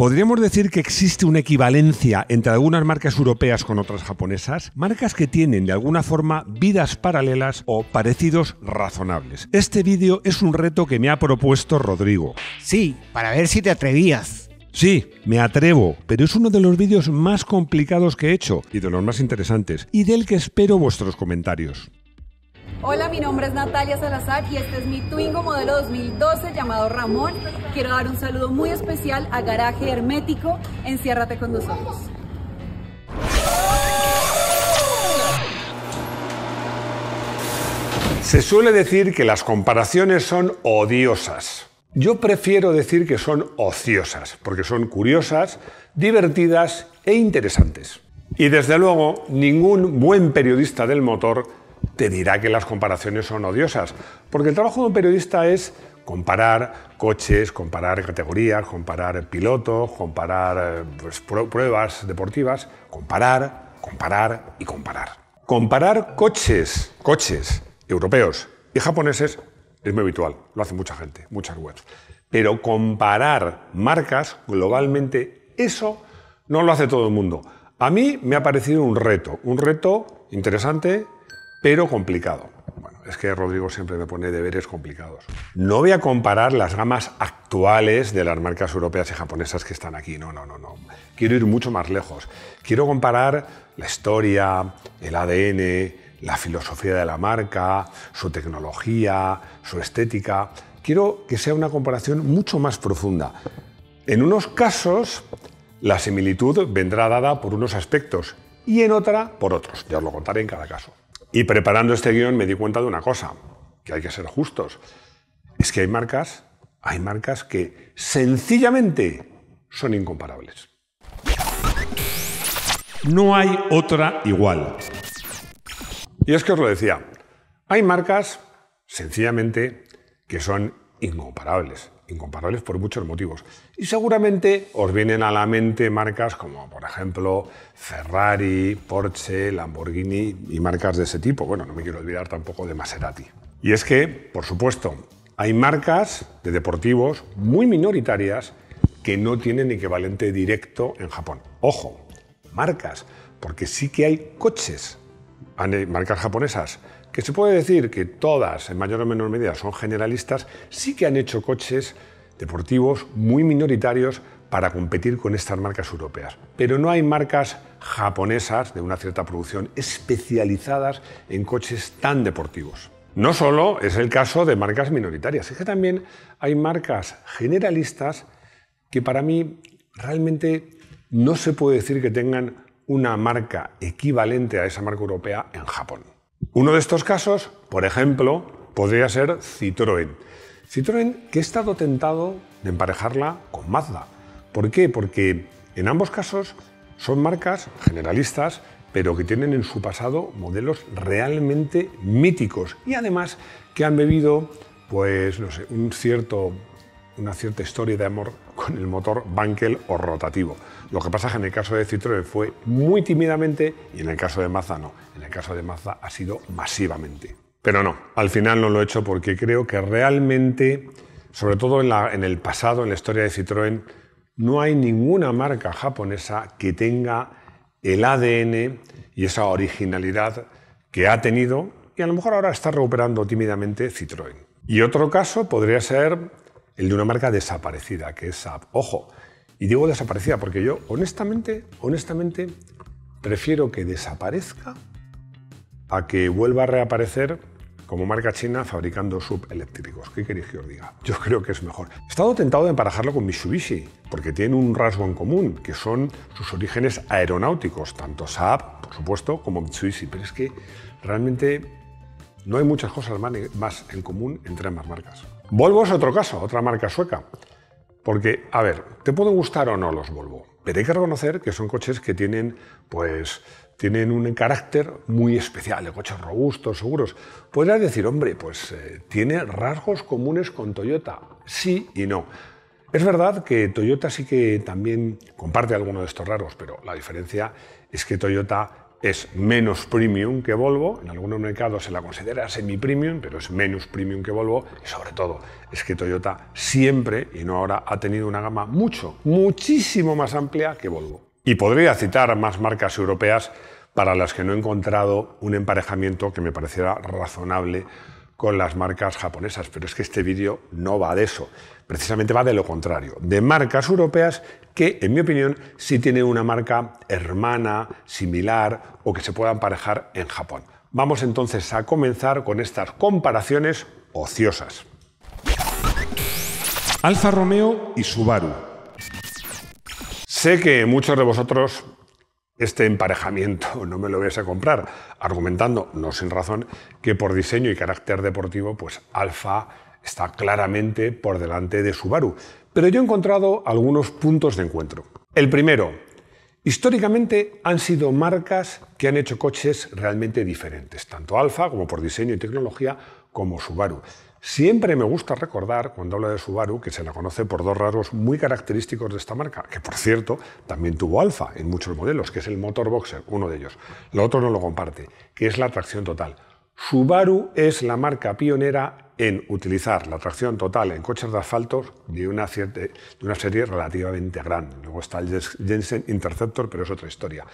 ¿Podríamos decir que existe una equivalencia entre algunas marcas europeas con otras japonesas? Marcas que tienen de alguna forma vidas paralelas o parecidos razonables. Este vídeo es un reto que me ha propuesto Rodrigo. Sí, para ver si te atrevías. Sí, me atrevo, pero es uno de los vídeos más complicados que he hecho y de los más interesantes, y del que espero vuestros comentarios. Hola, mi nombre es Natalia Salazar y este es mi Twingo modelo 2012 llamado Ramón. Quiero dar un saludo muy especial a Garaje Hermético. Enciérrate con nosotros. Se suele decir que las comparaciones son odiosas. Yo prefiero decir que son ociosas, porque son curiosas, divertidas e interesantes. Y desde luego, ningún buen periodista del motor te dirá que las comparaciones son odiosas, porque el trabajo de un periodista es comparar coches, comparar categorías, comparar pilotos, comparar eh, pues, pruebas deportivas, comparar, comparar y comparar. Comparar coches, coches europeos y japoneses es muy habitual, lo hace mucha gente, muchas webs. Pero comparar marcas globalmente, eso no lo hace todo el mundo. A mí me ha parecido un reto, un reto interesante, pero complicado. Bueno, es que Rodrigo siempre me pone deberes complicados. No voy a comparar las gamas actuales de las marcas europeas y japonesas que están aquí. No, no, no, no. Quiero ir mucho más lejos. Quiero comparar la historia, el ADN, la filosofía de la marca, su tecnología, su estética. Quiero que sea una comparación mucho más profunda. En unos casos, la similitud vendrá dada por unos aspectos y en otra por otros. Ya os lo contaré en cada caso. Y preparando este guión me di cuenta de una cosa, que hay que ser justos. Es que hay marcas, hay marcas que sencillamente son incomparables. No hay otra igual. Y es que os lo decía, hay marcas sencillamente que son incomparables incomparables por muchos motivos. Y seguramente os vienen a la mente marcas como, por ejemplo, Ferrari, Porsche, Lamborghini y marcas de ese tipo. Bueno, no me quiero olvidar tampoco de Maserati. Y es que, por supuesto, hay marcas de deportivos muy minoritarias que no tienen equivalente directo en Japón. Ojo, marcas, porque sí que hay coches, marcas japonesas que se puede decir que todas, en mayor o menor medida, son generalistas, sí que han hecho coches deportivos muy minoritarios para competir con estas marcas europeas. Pero no hay marcas japonesas de una cierta producción especializadas en coches tan deportivos. No solo es el caso de marcas minoritarias, es que también hay marcas generalistas que para mí realmente no se puede decir que tengan una marca equivalente a esa marca europea en Japón. Uno de estos casos, por ejemplo, podría ser Citroën. Citroën que he estado tentado de emparejarla con Mazda. ¿Por qué? Porque en ambos casos son marcas generalistas, pero que tienen en su pasado modelos realmente míticos y además que han bebido pues no sé, un cierto una cierta historia de amor con el motor Bankel o rotativo. Lo que pasa es que en el caso de Citroën fue muy tímidamente y en el caso de Mazda no. En el caso de Mazda ha sido masivamente. Pero no, al final no lo he hecho porque creo que realmente, sobre todo en, en el pasado, en la historia de Citroën, no hay ninguna marca japonesa que tenga el ADN y esa originalidad que ha tenido y a lo mejor ahora está recuperando tímidamente Citroën. Y otro caso podría ser el de una marca desaparecida, que es SAP. Ojo, y digo desaparecida porque yo honestamente, honestamente, prefiero que desaparezca a que vuelva a reaparecer como marca china fabricando subeléctricos. ¿Qué queréis que os diga? Yo creo que es mejor. He estado tentado de emparejarlo con Mitsubishi, porque tiene un rasgo en común, que son sus orígenes aeronáuticos, tanto Saab, por supuesto, como Mitsubishi. Pero es que realmente no hay muchas cosas más en común entre ambas marcas. Volvo es otro caso, otra marca sueca. Porque, a ver, te pueden gustar o no los Volvo, pero hay que reconocer que son coches que tienen, pues, tienen un carácter muy especial, coches robustos, seguros. Podrías decir, hombre, pues eh, tiene rasgos comunes con Toyota. Sí y no. Es verdad que Toyota sí que también comparte algunos de estos rasgos, pero la diferencia es que Toyota es menos premium que Volvo, en algunos mercados se la considera semi-premium, pero es menos premium que Volvo, y sobre todo es que Toyota siempre, y no ahora, ha tenido una gama mucho, muchísimo más amplia que Volvo. Y podría citar más marcas europeas para las que no he encontrado un emparejamiento que me pareciera razonable con las marcas japonesas, pero es que este vídeo no va de eso, precisamente va de lo contrario, de marcas europeas que, en mi opinión, sí tienen una marca hermana, similar o que se puedan parejar en Japón. Vamos entonces a comenzar con estas comparaciones ociosas. Alfa Romeo y Subaru. Sé que muchos de vosotros este emparejamiento no me lo vais a comprar, argumentando, no sin razón, que por diseño y carácter deportivo, pues Alfa está claramente por delante de Subaru. Pero yo he encontrado algunos puntos de encuentro. El primero, históricamente han sido marcas que han hecho coches realmente diferentes, tanto Alfa como por diseño y tecnología, como Subaru. Siempre me gusta recordar, cuando hablo de Subaru, que se la conoce por dos rasgos muy característicos de esta marca, que por cierto también tuvo Alfa en muchos modelos, que es el motor boxer, uno de ellos. Lo otro no lo comparte, que es la tracción total. Subaru es la marca pionera en utilizar la tracción total en coches de asfalto de una, de una serie relativamente grande. Luego está el Jensen Interceptor, pero es otra historia.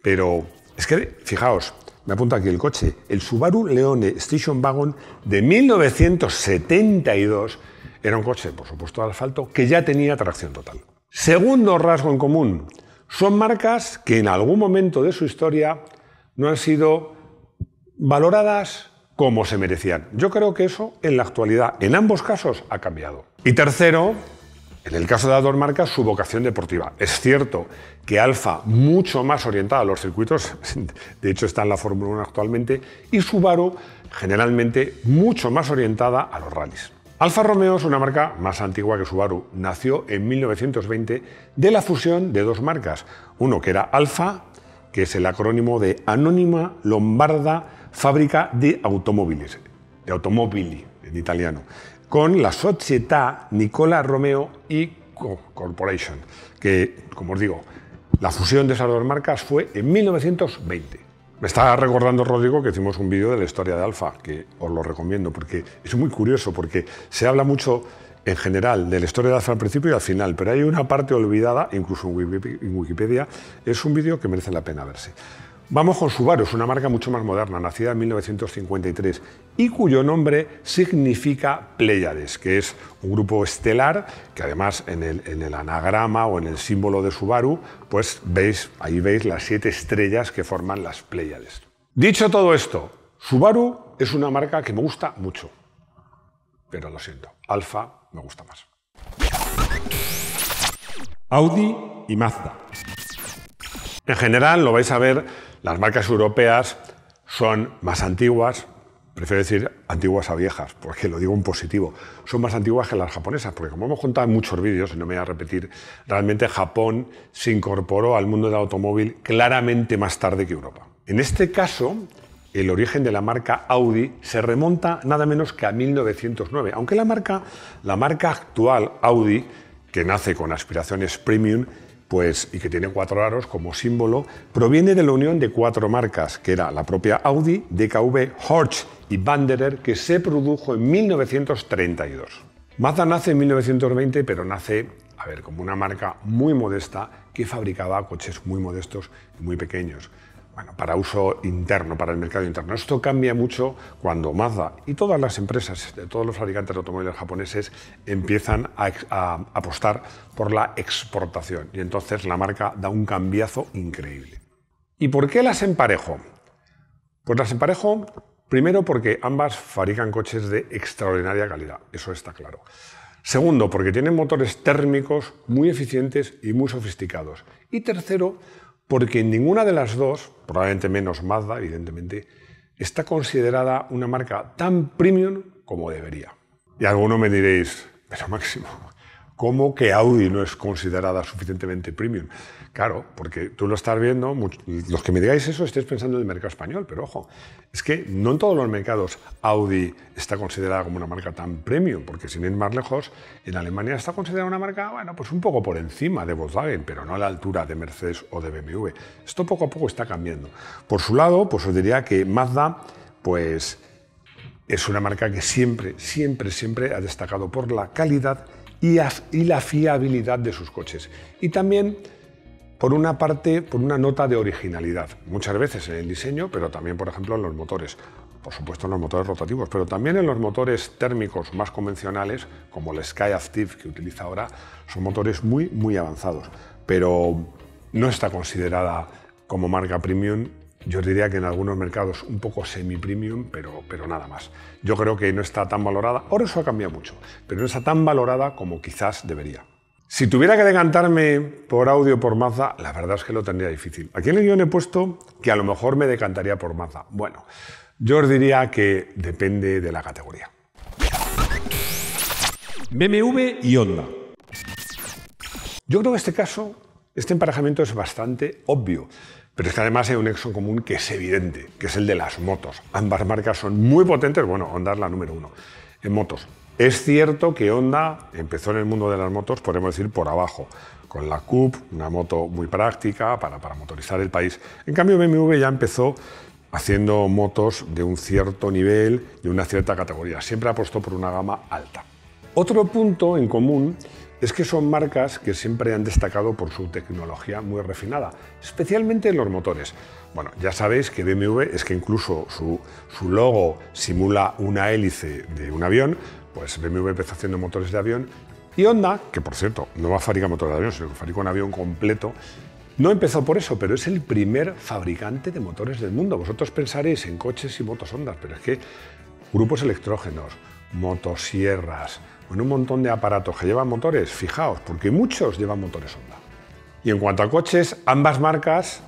Pero es que, fijaos, me apunta aquí el coche, el Subaru Leone Station Wagon de 1972 era un coche, por supuesto, de asfalto, que ya tenía tracción total. Segundo rasgo en común, son marcas que en algún momento de su historia no han sido valoradas como se merecían. Yo creo que eso en la actualidad, en ambos casos, ha cambiado. Y tercero, en el caso de las dos marcas, su vocación deportiva. Es cierto que Alfa, mucho más orientada a los circuitos, de hecho está en la Fórmula 1 actualmente, y Subaru, generalmente, mucho más orientada a los rallies. Alfa Romeo es una marca más antigua que Subaru. Nació en 1920 de la fusión de dos marcas. Uno que era Alfa, que es el acrónimo de Anónima Lombarda Fábrica de Automóviles, de automobili en italiano con la Società Nicola Romeo y Corporation, que, como os digo, la fusión de esas dos marcas fue en 1920. Me está recordando Rodrigo que hicimos un vídeo de la historia de Alfa, que os lo recomiendo porque es muy curioso, porque se habla mucho en general de la historia de Alfa al principio y al final, pero hay una parte olvidada, incluso en Wikipedia, es un vídeo que merece la pena verse. Vamos con Subaru, es una marca mucho más moderna, nacida en 1953 y cuyo nombre significa Pleiades, que es un grupo estelar que además en el, anagrama o en el símbolo de Subaru, pues veis, ahí veis las siete estrellas que forman las Pleiades. Dicho todo esto, Subaru es una marca que me gusta mucho, pero lo siento, Alfa me gusta más. Audi y Mazda. En general, lo vais a ver, las marcas europeas son más antiguas, prefiero decir antiguas a viejas, porque lo digo en positivo, son más antiguas que las japonesas, porque como hemos contado en muchos vídeos, y no me voy a repetir, realmente Japón se incorporó al mundo del automóvil claramente más tarde que Europa. En este caso, el origen de la marca Audi se remonta nada menos que a 1909, aunque la marca, la marca actual Audi, que nace con aspiraciones premium, pues, y que tiene cuatro aros como símbolo, proviene de la unión de cuatro marcas, que era la propia Audi, DKV, Horch y Banderer, que se produjo en 1932. Mazda nace en 1920, pero nace, a ver, como una marca muy modesta que fabricaba coches muy modestos y muy pequeños bueno, para uso interno, para el mercado interno. Esto cambia mucho cuando Mazda y todas las empresas, todos los fabricantes de automóviles japoneses empiezan a, a apostar por la exportación y entonces la marca da un cambiazo increíble. ¿Y por qué las emparejo? Pues las emparejo primero porque ambas fabrican coches de extraordinaria calidad, eso está claro. Segundo, porque tienen motores térmicos muy eficientes y muy sofisticados. Y tercero, porque ninguna de las dos, probablemente menos Mazda, evidentemente, está considerada una marca tan premium como debería. Y alguno me diréis, pero Máximo, ¿Cómo que Audi no es considerada suficientemente premium? Claro, porque tú lo estás viendo, los que me digáis eso estáis pensando en el mercado español, pero ojo, es que no en todos los mercados Audi está considerada como una marca tan premium, porque sin ir más lejos, en Alemania está considerada una marca, bueno, pues un poco por encima de Volkswagen, pero no a la altura de Mercedes o de BMW. Esto poco a poco está cambiando. Por su lado, pues os diría que Mazda, pues es una marca que siempre, siempre, siempre ha destacado por la calidad y, la fiabilidad de sus coches. Y también por una parte, por una nota de originalidad, muchas veces en el diseño, pero también, por ejemplo, en los motores. Por supuesto, en los motores rotativos, pero también en los motores térmicos más convencionales, como el Sky que utiliza ahora, son motores muy, muy avanzados. Pero no está considerada como marca premium yo diría que en algunos mercados un poco semi-premium, pero, pero nada más. Yo creo que no está tan valorada, ahora eso ha cambiado mucho, pero no está tan valorada como quizás debería. Si tuviera que decantarme por audio por maza, la verdad es que lo tendría difícil. Aquí en el guión he puesto que a lo mejor me decantaría por maza. Bueno, yo os diría que depende de la categoría. BMW y Honda. Yo creo que este caso, este emparejamiento es bastante obvio. Pero es que además hay un nexo común que es evidente, que es el de las motos. Ambas marcas son muy potentes, bueno, Honda es la número uno en motos. Es cierto que Honda empezó en el mundo de las motos, podemos decir, por abajo, con la Coupe, una moto muy práctica para, para motorizar el país. En cambio, BMW ya empezó haciendo motos de un cierto nivel, de una cierta categoría. Siempre apostó por una gama alta. Otro punto en común es que son marcas que siempre han destacado por su tecnología muy refinada, especialmente en los motores. Bueno, ya sabéis que BMW es que incluso su, logo simula una hélice de un avión, pues BMW empezó haciendo motores de avión y Honda, que por cierto no va a fabricar motores de avión, sino que fabrica un avión completo, no empezó por eso, pero es el primer fabricante de motores del mundo. Vosotros pensaréis en coches y motos Honda, pero es que grupos electrógenos, motosierras, en un montón de aparatos que llevan motores, fijaos, porque muchos llevan motores Honda. Y en cuanto a coches, ambas marcas,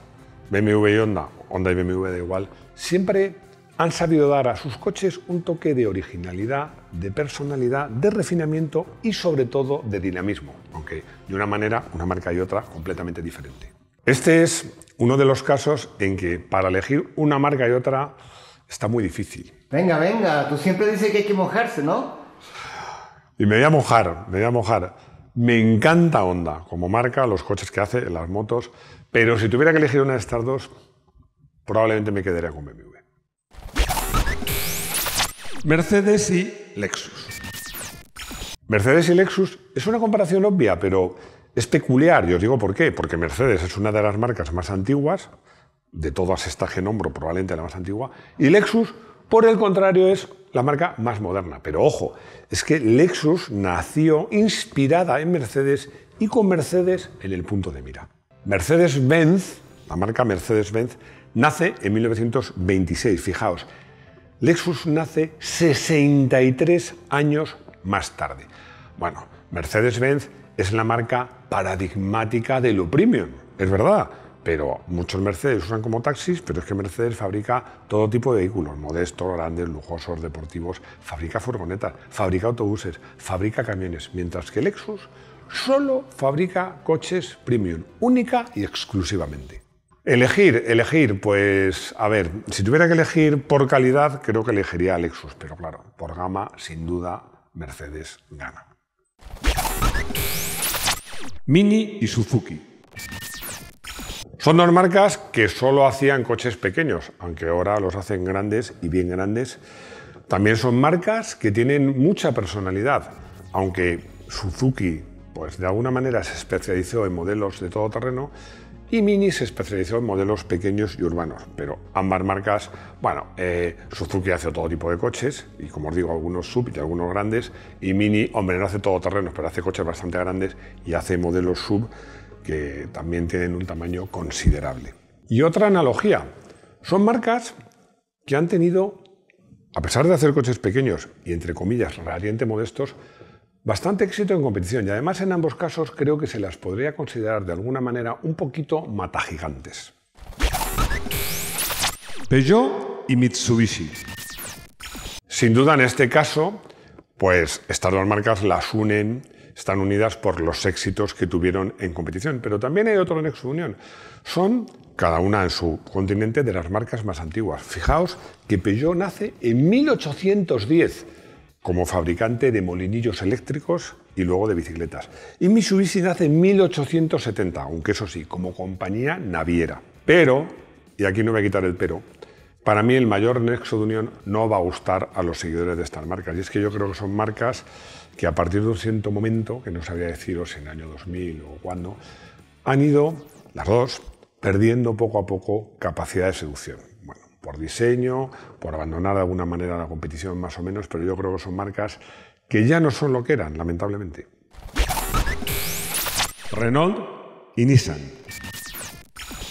BMW y Honda, Honda y BMW da igual, siempre han sabido dar a sus coches un toque de originalidad, de personalidad, de refinamiento y sobre todo de dinamismo, aunque de una manera, una marca y otra completamente diferente. Este es uno de los casos en que para elegir una marca y otra está muy difícil. Venga, venga, tú siempre dices que hay que mojarse, ¿no? Y me voy a mojar, me voy a mojar. Me encanta Honda como marca, los coches que hace, las motos, pero si tuviera que elegir una de estas dos, probablemente me quedaría con BMW. Mercedes y Lexus. Mercedes y Lexus es una comparación obvia, pero es peculiar. ¿Y os digo por qué. Porque Mercedes es una de las marcas más antiguas, de todas estas Genombro probablemente la más antigua, y Lexus por el contrario, es la marca más moderna. Pero ojo, es que Lexus nació inspirada en Mercedes y con Mercedes en el punto de mira. Mercedes-Benz, la marca Mercedes-Benz, nace en 1926, fijaos. Lexus nace 63 años más tarde. Bueno, Mercedes-Benz es la marca paradigmática de lo premium, es verdad, pero muchos Mercedes usan como taxis, pero es que Mercedes fabrica todo tipo de vehículos, modestos, grandes, lujosos, deportivos, fabrica furgonetas, fabrica autobuses, fabrica camiones, mientras que Lexus solo fabrica coches premium, única y exclusivamente. Elegir, elegir, pues a ver, si tuviera que elegir por calidad, creo que elegiría Lexus, pero claro, por gama, sin duda, Mercedes gana. Mini y Suzuki. Son dos marcas que solo hacían coches pequeños, aunque ahora los hacen grandes y bien grandes. También son marcas que tienen mucha personalidad, aunque Suzuki, pues de alguna manera se especializó en modelos de todo terreno y Mini se especializó en modelos pequeños y urbanos. Pero ambas marcas, bueno, eh, Suzuki hace todo tipo de coches, y como os digo, algunos sub y algunos grandes, y Mini, hombre, no hace todo terreno, pero hace coches bastante grandes y hace modelos sub que también tienen un tamaño considerable. Y otra analogía, son marcas que han tenido, a pesar de hacer coches pequeños y entre comillas radiante modestos, bastante éxito en competición y además en ambos casos creo que se las podría considerar de alguna manera un poquito gigantes Peugeot y Mitsubishi. Sin duda en este caso, pues estas dos marcas las unen están unidas por los éxitos que tuvieron en competición. Pero también hay otro nexo de unión. Son, cada una en su continente, de las marcas más antiguas. Fijaos que Peugeot nace en 1810 como fabricante de molinillos eléctricos y luego de bicicletas. Y Mitsubishi nace en 1870, aunque eso sí, como compañía naviera. Pero, y aquí no voy a quitar el pero, para mí el mayor nexo de unión no va a gustar a los seguidores de estas marcas. Y es que yo creo que son marcas que a partir de un cierto momento, que no sabría deciros en el año 2000 o cuándo, han ido, las dos, perdiendo poco a poco capacidad de seducción. Bueno, por diseño, por abandonar de alguna manera la competición más o menos, pero yo creo que son marcas que ya no son lo que eran, lamentablemente. Renault y Nissan.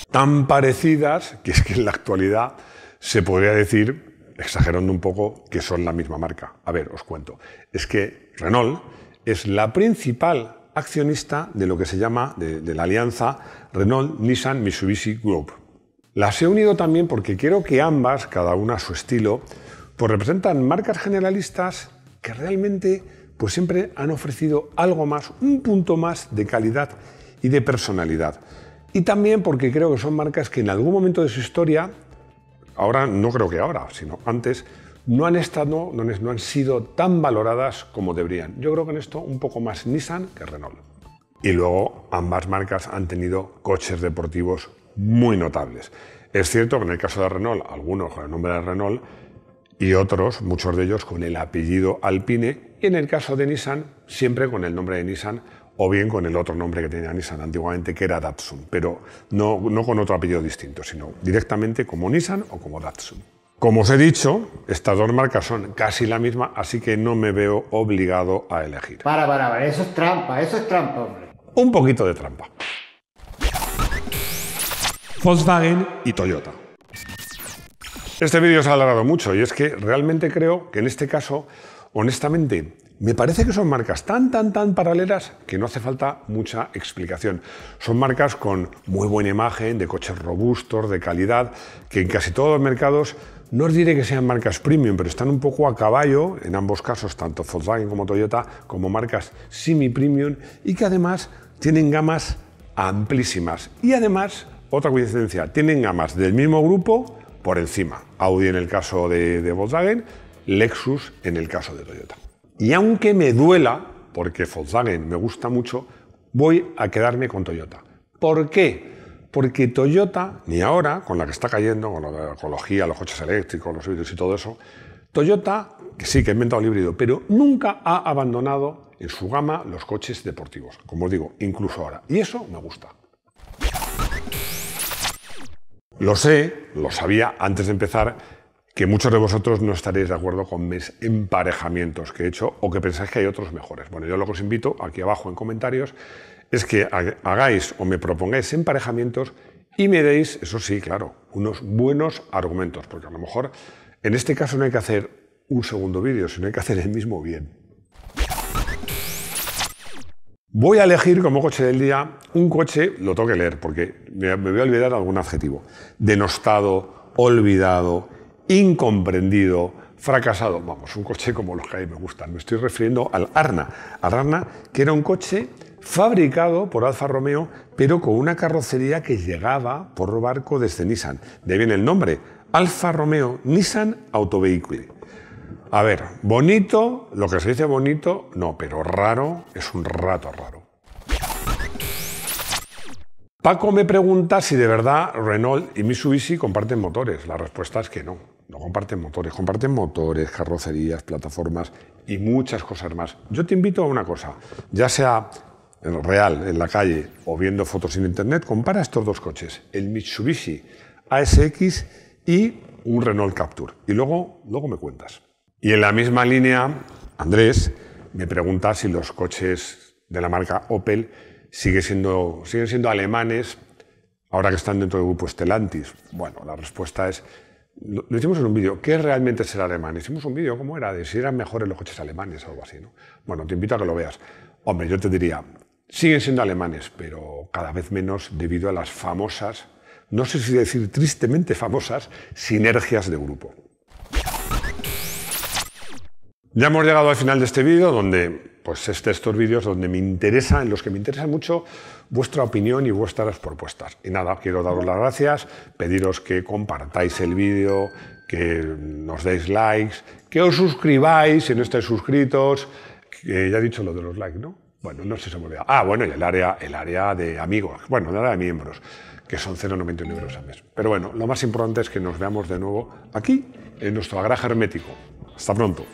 Tan parecidas que es que en la actualidad se podría decir exagerando un poco, que son la misma marca. A ver, os cuento. Es que Renault es la principal accionista de lo que se llama, de, la alianza Renault-Nissan-Mitsubishi Group. Las he unido también porque quiero que ambas, cada una a su estilo, pues representan marcas generalistas que realmente pues siempre han ofrecido algo más, un punto más de calidad y de personalidad. Y también porque creo que son marcas que en algún momento de su historia ahora no creo que ahora, sino antes, no han, estado, no han sido tan valoradas como deberían. Yo creo que en esto un poco más Nissan que Renault. Y luego ambas marcas han tenido coches deportivos muy notables. Es cierto que en el caso de Renault, algunos con el nombre de Renault y otros, muchos de ellos con el apellido Alpine, y en el caso de Nissan, siempre con el nombre de Nissan, o bien con el otro nombre que tenía Nissan antiguamente, que era Datsun, pero no, con otro apellido distinto, sino directamente como Nissan o como Datsun. Como os he dicho, estas dos marcas son casi la misma, así que no me veo obligado a elegir. Para, para, para, eso es trampa, eso es trampa, hombre. Un poquito de trampa. Volkswagen y Toyota. Este vídeo se ha alargado mucho y es que realmente creo que en este caso, honestamente, me parece que son marcas tan, tan, tan paralelas que no hace falta mucha explicación. Son marcas con muy buena imagen, de coches robustos, de calidad, que en casi todos los mercados no os diré que sean marcas premium, pero están un poco a caballo, en ambos casos, tanto Volkswagen como Toyota, como marcas semi-premium y que además tienen gamas amplísimas. Y además, otra coincidencia, tienen gamas del mismo grupo por encima. Audi en el caso de, de Volkswagen, Lexus en el caso de Toyota. Y aunque me duela, porque Volkswagen me gusta mucho, voy a quedarme con Toyota. ¿Por qué? Porque Toyota, ni ahora, con la que está cayendo, con la ecología, los coches eléctricos, los híbridos y todo eso, Toyota, que sí que ha inventado el híbrido, pero nunca ha abandonado en su gama los coches deportivos, como os digo, incluso ahora. Y eso me gusta. Lo sé, lo sabía antes de empezar, que muchos de vosotros no estaréis de acuerdo con mis emparejamientos que he hecho o que pensáis que hay otros mejores. Bueno, yo lo que os invito aquí abajo en comentarios es que hagáis o me propongáis emparejamientos y me deis, eso sí, claro, unos buenos argumentos, porque a lo mejor en este caso no hay que hacer un segundo vídeo, sino hay que hacer el mismo bien. Voy a elegir como coche del día un coche, lo tengo que leer porque me voy a olvidar algún adjetivo, denostado, olvidado, incomprendido, fracasado. Vamos, un coche como los que a mí me gustan. Me estoy refiriendo al Arna. Al Arna, que era un coche fabricado por Alfa Romeo, pero con una carrocería que llegaba por barco desde Nissan. De ahí viene el nombre, Alfa Romeo Nissan Autovehicle. A ver, bonito, lo que se dice bonito, no, pero raro es un rato raro. Paco me pregunta si de verdad Renault y Mitsubishi comparten motores. La respuesta es que no, no comparten motores. Comparten motores, carrocerías, plataformas y muchas cosas más. Yo te invito a una cosa, ya sea en real, en la calle o viendo fotos en internet, compara estos dos coches, el Mitsubishi ASX y un Renault Capture. Y luego, luego me cuentas. Y en la misma línea, Andrés me pregunta si los coches de la marca Opel siendo, siguen siendo alemanes ahora que están dentro del grupo Stellantis. Bueno, la respuesta es, lo, hicimos en un vídeo, ¿qué es realmente ser alemán? Hicimos un vídeo, ¿cómo era? De si eran mejores los coches alemanes o algo así, ¿no? Bueno, te invito a que lo veas. Hombre, yo te diría, siguen siendo alemanes, pero cada vez menos debido a las famosas, no sé si decir tristemente famosas, sinergias de grupo. Ya hemos llegado al final de este vídeo donde pues este, estos vídeos donde me interesa, en los que me interesa mucho vuestra opinión y vuestras propuestas. Y nada, quiero daros las gracias, pediros que compartáis el vídeo, que nos deis likes, que os suscribáis si no estáis suscritos. ya he dicho lo de los likes, ¿no? Bueno, no sé si se me olvida. Ah, bueno, y el área, el área de amigos, bueno, el área de miembros, que son 0,91 euros al mes. Pero bueno, lo más importante es que nos veamos de nuevo aquí, en nuestro agraje hermético. Hasta pronto.